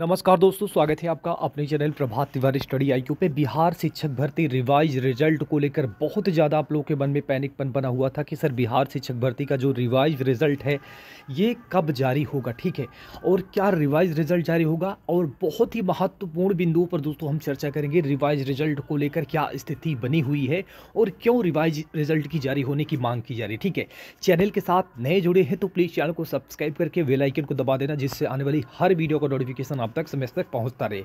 नमस्कार दोस्तों स्वागत है आपका अपने channel Prabhat Tiwari study IQ पे बिहार शिक्षक भर्ती रिवाइज रिजल्ट को लेकर बहुत ज़्यादा आप लोगों के मन में पैनिकपन बना हुआ था कि सर बिहार शिक्षक भर्ती का जो रिवाइज रिजल्ट है ये कब जारी होगा ठीक है और क्या रिवाइज रिजल्ट जारी होगा और बहुत ही महत्वपूर्ण बिंदुओं पर दोस्तों हम चर्चा करेंगे रिवाइज रिजल्ट को लेकर क्या स्थिति बनी हुई है और क्यों रिवाइज रिजल्ट की जारी होने की मांग की जा रही ठीक है चैनल के साथ नए जुड़े हैं तो प्लीज़ चैनल को सब्सक्राइब करके वेलाइकन को दबा देना जिससे आने वाली हर वीडियो का नोटिफिकेशन आप तक समय तक पहुँचता रहे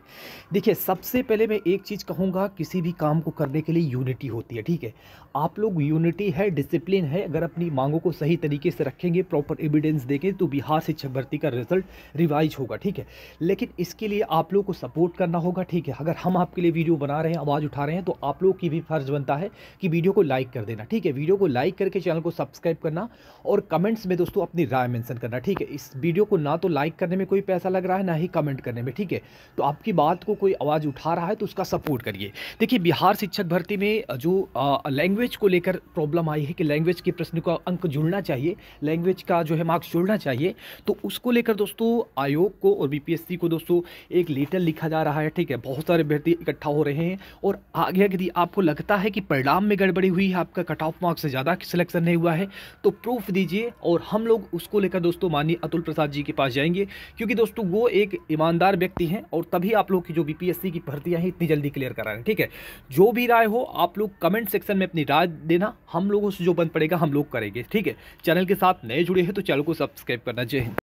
देखिए सबसे पहले मैं एक चीज़ कहूँगा किसी भी काम को करने के लिए यूनिटी होती है ठीक है आप लोग यूनिटी है डिसिप्लिन है अगर अपनी मांगों को सही तरीके से रखेंगे प्रॉपर एविडेंस देंगे तो बिहार शिक्षक भर्ती का रिजल्ट रिवाइज होगा ठीक है लेकिन इसके लिए आप लोग को सपोर्ट करना होगा ठीक है अगर हम आपके लिए वीडियो बना रहे हैं आवाज़ उठा रहे हैं तो आप लोग की भी फर्ज बनता है कि वीडियो को लाइक कर देना ठीक है वीडियो को लाइक करके चैनल को सब्सक्राइब करना और कमेंट्स में दोस्तों अपनी राय मैंसन करना ठीक है इस वीडियो को ना तो लाइक करने में कोई पैसा लग रहा है ना ही कमेंट कर करने में ठीक है तो आपकी बात को कोई आवाज़ उठा रहा है तो उसका सपोर्ट करिए देखिए बिहार शिक्षक भर्ती में जो लैंग्वेज को लेकर प्रॉब्लम आई है कि लैंग्वेज के प्रश्न का अंक जुड़ना चाहिए लैंग्वेज का जो है मार्क्स जुड़ना चाहिए तो उसको लेकर दोस्तों आयोग को और बी को दोस्तों एक लेटर लिखा जा रहा है ठीक है बहुत सारे अभ्यर्थी इकट्ठा हो रहे हैं और आगे यदि आपको लगता है कि परिणाम में गड़बड़ी हुई है आपका कट ऑफ मार्क्स से ज़्यादा सिलेक्शन नहीं हुआ है तो प्रूफ दीजिए और हम लोग उसको लेकर दोस्तों माननीय अतुल प्रसाद जी के पास जाएंगे क्योंकि दोस्तों वो एक ईमानदार ईमानदार व्यक्ति हैं और तभी आप लोग की जो बीपीएससी की भर्तियां हैं इतनी जल्दी क्लियर करा रहे हैं ठीक है जो भी राय हो आप लोग कमेंट सेक्शन में अपनी राय देना हम लोगों से जो बन पड़ेगा हम लोग करेंगे ठीक है चैनल के साथ नए जुड़े हैं तो चैनल को सब्सक्राइब करना चाहिए